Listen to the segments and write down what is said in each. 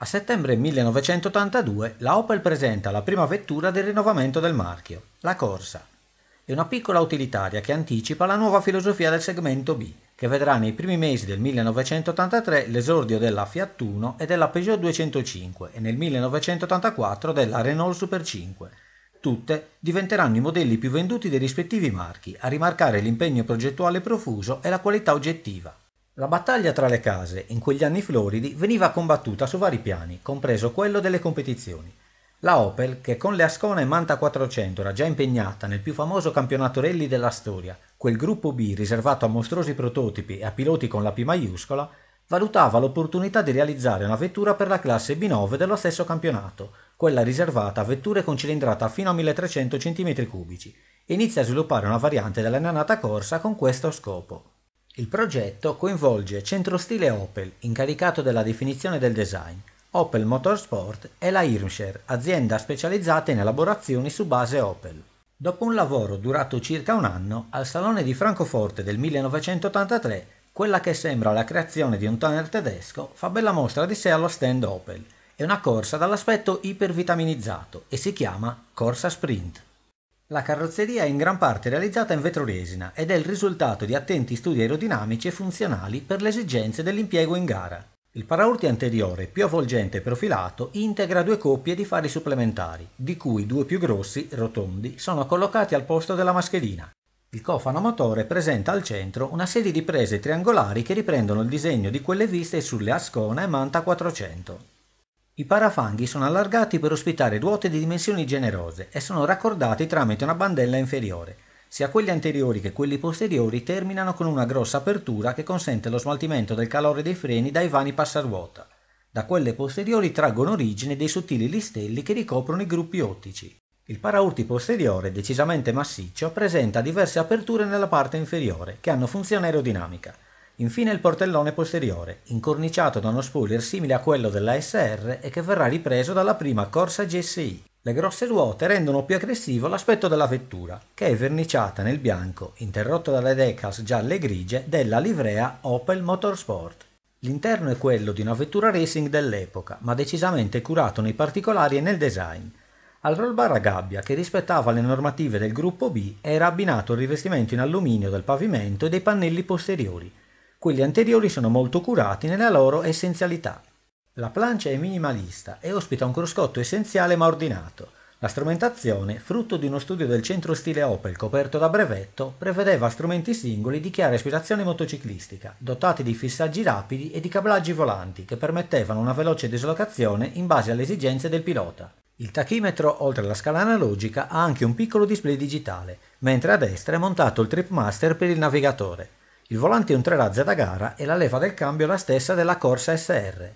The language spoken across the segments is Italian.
A settembre 1982 la Opel presenta la prima vettura del rinnovamento del marchio, la Corsa. È una piccola utilitaria che anticipa la nuova filosofia del segmento B, che vedrà nei primi mesi del 1983 l'esordio della Fiat 1 e della Peugeot 205 e nel 1984 della Renault Super 5. Tutte diventeranno i modelli più venduti dei rispettivi marchi, a rimarcare l'impegno progettuale profuso e la qualità oggettiva. La battaglia tra le case, in quegli anni floridi, veniva combattuta su vari piani, compreso quello delle competizioni. La Opel, che con le Ascona e Manta 400 era già impegnata nel più famoso campionato rally della storia, quel gruppo B riservato a mostruosi prototipi e a piloti con la P maiuscola, valutava l'opportunità di realizzare una vettura per la classe B9 dello stesso campionato, quella riservata a vetture con cilindrata fino a 1300 cm3, e inizia a sviluppare una variante della neonata corsa con questo scopo. Il progetto coinvolge Centro Stile Opel, incaricato della definizione del design, Opel Motorsport e la Irmshare, azienda specializzata in elaborazioni su base Opel. Dopo un lavoro durato circa un anno, al Salone di Francoforte del 1983, quella che sembra la creazione di un toner tedesco fa bella mostra di sé allo stand Opel. È una corsa dall'aspetto ipervitaminizzato e si chiama Corsa Sprint. La carrozzeria è in gran parte realizzata in vetroresina ed è il risultato di attenti studi aerodinamici e funzionali per le esigenze dell'impiego in gara. Il paraurti anteriore, più avvolgente e profilato, integra due coppie di fari supplementari, di cui due più grossi, rotondi, sono collocati al posto della mascherina. Il cofano motore presenta al centro una serie di prese triangolari che riprendono il disegno di quelle viste sulle Ascona e Manta 400. I parafanghi sono allargati per ospitare ruote di dimensioni generose e sono raccordati tramite una bandella inferiore. Sia quelli anteriori che quelli posteriori terminano con una grossa apertura che consente lo smaltimento del calore dei freni dai vani passaruota. Da quelle posteriori traggono origine dei sottili listelli che ricoprono i gruppi ottici. Il paraurti posteriore, decisamente massiccio, presenta diverse aperture nella parte inferiore che hanno funzione aerodinamica. Infine il portellone posteriore, incorniciato da uno spoiler simile a quello della SR e che verrà ripreso dalla prima Corsa GSI. Le grosse ruote rendono più aggressivo l'aspetto della vettura, che è verniciata nel bianco, interrotto dalle decals gialle e grigie, della livrea Opel Motorsport. L'interno è quello di una vettura racing dell'epoca, ma decisamente curato nei particolari e nel design. Al roll bar a gabbia, che rispettava le normative del gruppo B, era abbinato il rivestimento in alluminio del pavimento e dei pannelli posteriori, quelli anteriori sono molto curati nella loro essenzialità. La plancia è minimalista e ospita un cruscotto essenziale ma ordinato. La strumentazione, frutto di uno studio del centro stile Opel coperto da brevetto, prevedeva strumenti singoli di chiara ispirazione motociclistica, dotati di fissaggi rapidi e di cablaggi volanti che permettevano una veloce dislocazione in base alle esigenze del pilota. Il tachimetro, oltre alla scala analogica, ha anche un piccolo display digitale, mentre a destra è montato il Tripmaster per il navigatore. Il volante è un 3 razze da gara e la leva del cambio è la stessa della Corsa SR.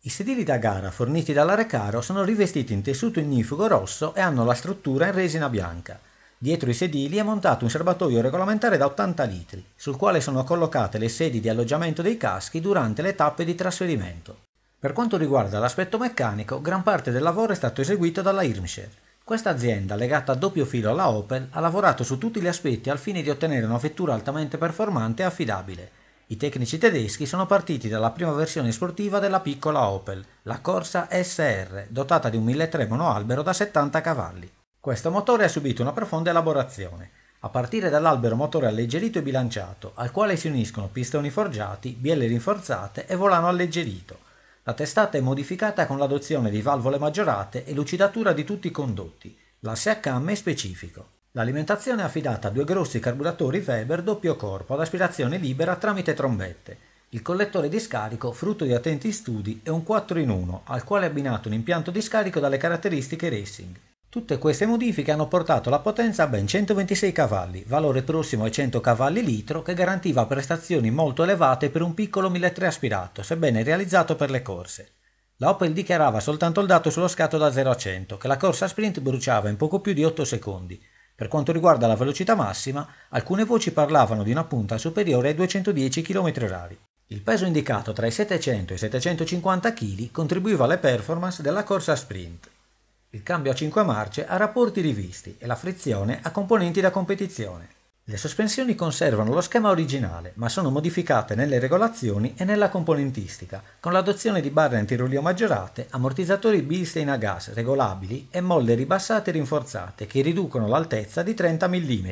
I sedili da gara forniti dalla Recaro sono rivestiti in tessuto ignifugo rosso e hanno la struttura in resina bianca. Dietro i sedili è montato un serbatoio regolamentare da 80 litri, sul quale sono collocate le sedi di alloggiamento dei caschi durante le tappe di trasferimento. Per quanto riguarda l'aspetto meccanico, gran parte del lavoro è stato eseguito dalla Irmscher, questa azienda, legata a doppio filo alla Opel, ha lavorato su tutti gli aspetti al fine di ottenere una vettura altamente performante e affidabile. I tecnici tedeschi sono partiti dalla prima versione sportiva della piccola Opel, la Corsa SR, dotata di un 1.3 monoalbero da 70 cavalli. Questo motore ha subito una profonda elaborazione, a partire dall'albero motore alleggerito e bilanciato, al quale si uniscono pistoni forgiati, bielle rinforzate e volano alleggerito. La testata è modificata con l'adozione di valvole maggiorate e lucidatura di tutti i condotti, la secca a me specifico. L'alimentazione è affidata a due grossi carburatori Weber doppio corpo ad aspirazione libera tramite trombette. Il collettore di scarico, frutto di attenti studi, è un 4 in 1, al quale è abbinato un impianto di scarico dalle caratteristiche racing. Tutte queste modifiche hanno portato la potenza a ben 126 cavalli, valore prossimo ai 100 cavalli litro, che garantiva prestazioni molto elevate per un piccolo 1.3 aspirato, sebbene realizzato per le corse. La Opel dichiarava soltanto il dato sullo scatto da 0 a 100, che la corsa sprint bruciava in poco più di 8 secondi. Per quanto riguarda la velocità massima, alcune voci parlavano di una punta superiore ai 210 km/h. Il peso indicato tra i 700 e i 750 kg contribuiva alle performance della corsa sprint. Il cambio a 5 marce ha rapporti rivisti e la frizione ha componenti da competizione. Le sospensioni conservano lo schema originale, ma sono modificate nelle regolazioni e nella componentistica, con l'adozione di barre antirulio maggiorate, ammortizzatori Bilstein a gas regolabili e molle ribassate e rinforzate che riducono l'altezza di 30 mm.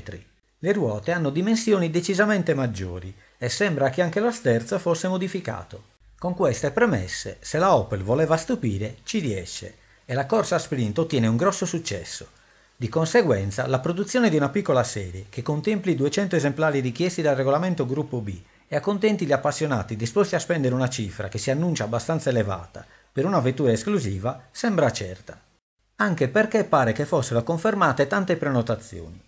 Le ruote hanno dimensioni decisamente maggiori e sembra che anche lo sterzo fosse modificato. Con queste premesse, se la Opel voleva stupire, ci riesce e la corsa sprint ottiene un grosso successo. Di conseguenza, la produzione di una piccola serie, che contempli 200 esemplari richiesti dal regolamento gruppo B e accontenti gli appassionati disposti a spendere una cifra che si annuncia abbastanza elevata per una vettura esclusiva, sembra certa. Anche perché pare che fossero confermate tante prenotazioni.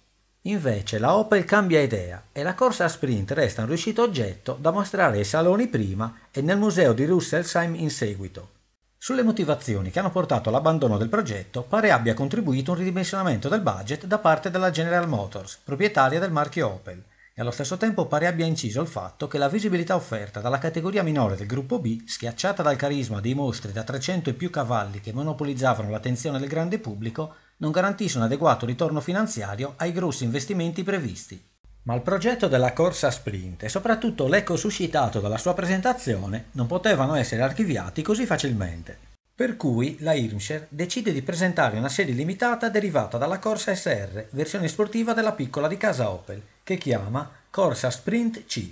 Invece la Opel cambia idea e la corsa a sprint resta un riuscito oggetto da mostrare ai saloni prima e nel museo di Russelsheim in seguito, sulle motivazioni che hanno portato all'abbandono del progetto pare abbia contribuito un ridimensionamento del budget da parte della General Motors, proprietaria del marchio Opel, e allo stesso tempo pare abbia inciso il fatto che la visibilità offerta dalla categoria minore del gruppo B, schiacciata dal carisma dei mostri da 300 e più cavalli che monopolizzavano l'attenzione del grande pubblico, non garantisce un adeguato ritorno finanziario ai grossi investimenti previsti. Ma il progetto della corsa sprint e soprattutto l'eco suscitato dalla sua presentazione non potevano essere archiviati così facilmente. Per cui la Irmscher decide di presentare una serie limitata derivata dalla corsa SR, versione sportiva della piccola di casa Opel, che chiama Corsa Sprint C.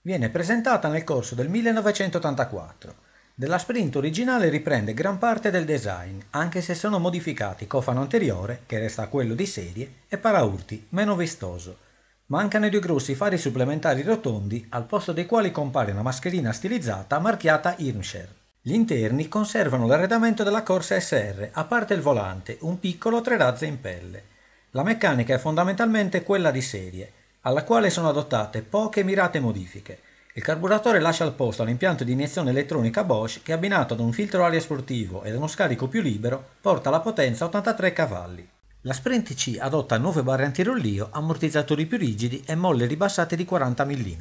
Viene presentata nel corso del 1984. Della sprint originale riprende gran parte del design, anche se sono modificati cofano anteriore, che resta quello di serie, e paraurti, meno vistoso, Mancano i due grossi fari supplementari rotondi al posto dei quali compare una mascherina stilizzata marchiata Irmscher. Gli interni conservano l'arredamento della corsa SR, a parte il volante, un piccolo tre razze in pelle. La meccanica è fondamentalmente quella di serie, alla quale sono adottate poche mirate modifiche. Il carburatore lascia al posto all'impianto di iniezione elettronica Bosch che abbinato ad un filtro aria sportivo ed uno scarico più libero porta alla potenza 83 cavalli. La Sprint C adotta nuove barre antirollio, ammortizzatori più rigidi e molle ribassate di 40 mm.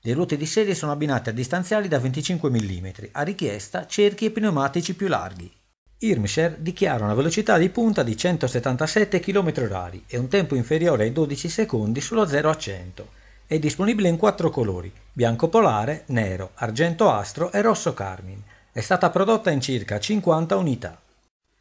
Le ruote di serie sono abbinate a distanziali da 25 mm, a richiesta cerchi e pneumatici più larghi. Irmscher dichiara una velocità di punta di 177 km/h e un tempo inferiore ai 12 secondi sullo 0 a 100. È disponibile in quattro colori: bianco polare, nero, argento astro e rosso carmine. È stata prodotta in circa 50 unità.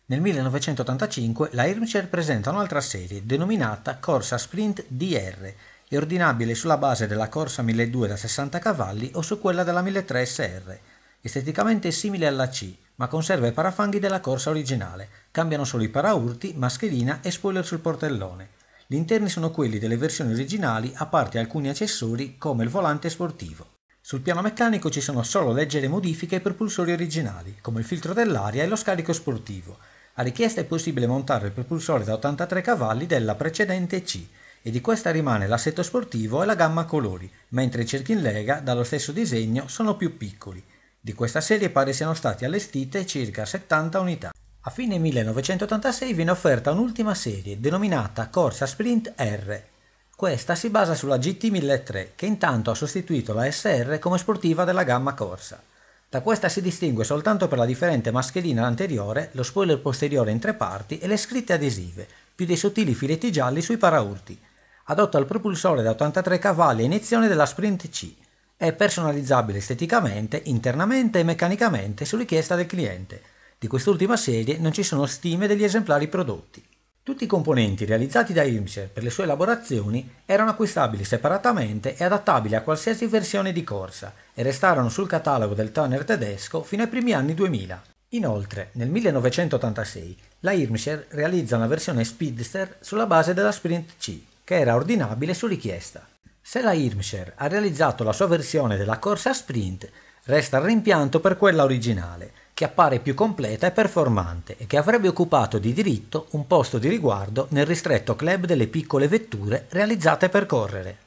Nel 1985 la Irmscher presenta un'altra serie, denominata Corsa Sprint DR, e ordinabile sulla base della Corsa 1200 da 60 cavalli o su quella della 1300 SR. Esteticamente è simile alla C, ma conserva i parafanghi della corsa originale, cambiano solo i paraurti, mascherina e spoiler sul portellone. Gli interni sono quelli delle versioni originali, a parte alcuni accessori come il volante sportivo. Sul piano meccanico ci sono solo leggere modifiche ai propulsori originali, come il filtro dell'aria e lo scarico sportivo, a richiesta è possibile montare il propulsore da 83 cavalli della precedente C e di questa rimane l'assetto sportivo e la gamma colori, mentre i cerchi in lega, dallo stesso disegno, sono più piccoli. Di questa serie pare siano state allestite circa 70 unità. A fine 1986 viene offerta un'ultima serie, denominata Corsa Sprint R. Questa si basa sulla GT1003, che intanto ha sostituito la SR come sportiva della gamma Corsa. Da questa si distingue soltanto per la differente mascherina anteriore, lo spoiler posteriore in tre parti e le scritte adesive, più dei sottili filetti gialli sui paraurti. Adotta il propulsore da 83 cavalli a iniezione della Sprint C. È personalizzabile esteticamente, internamente e meccanicamente su richiesta del cliente. Di quest'ultima serie non ci sono stime degli esemplari prodotti. Tutti i componenti realizzati da IMSE per le sue elaborazioni erano acquistabili separatamente e adattabili a qualsiasi versione di corsa e restarono sul catalogo del toner tedesco fino ai primi anni 2000. Inoltre, nel 1986, la Irmscher realizza una versione Speedster sulla base della Sprint C, che era ordinabile su richiesta. Se la Irmscher ha realizzato la sua versione della corsa Sprint, resta il rimpianto per quella originale, che appare più completa e performante e che avrebbe occupato di diritto un posto di riguardo nel ristretto club delle piccole vetture realizzate per correre.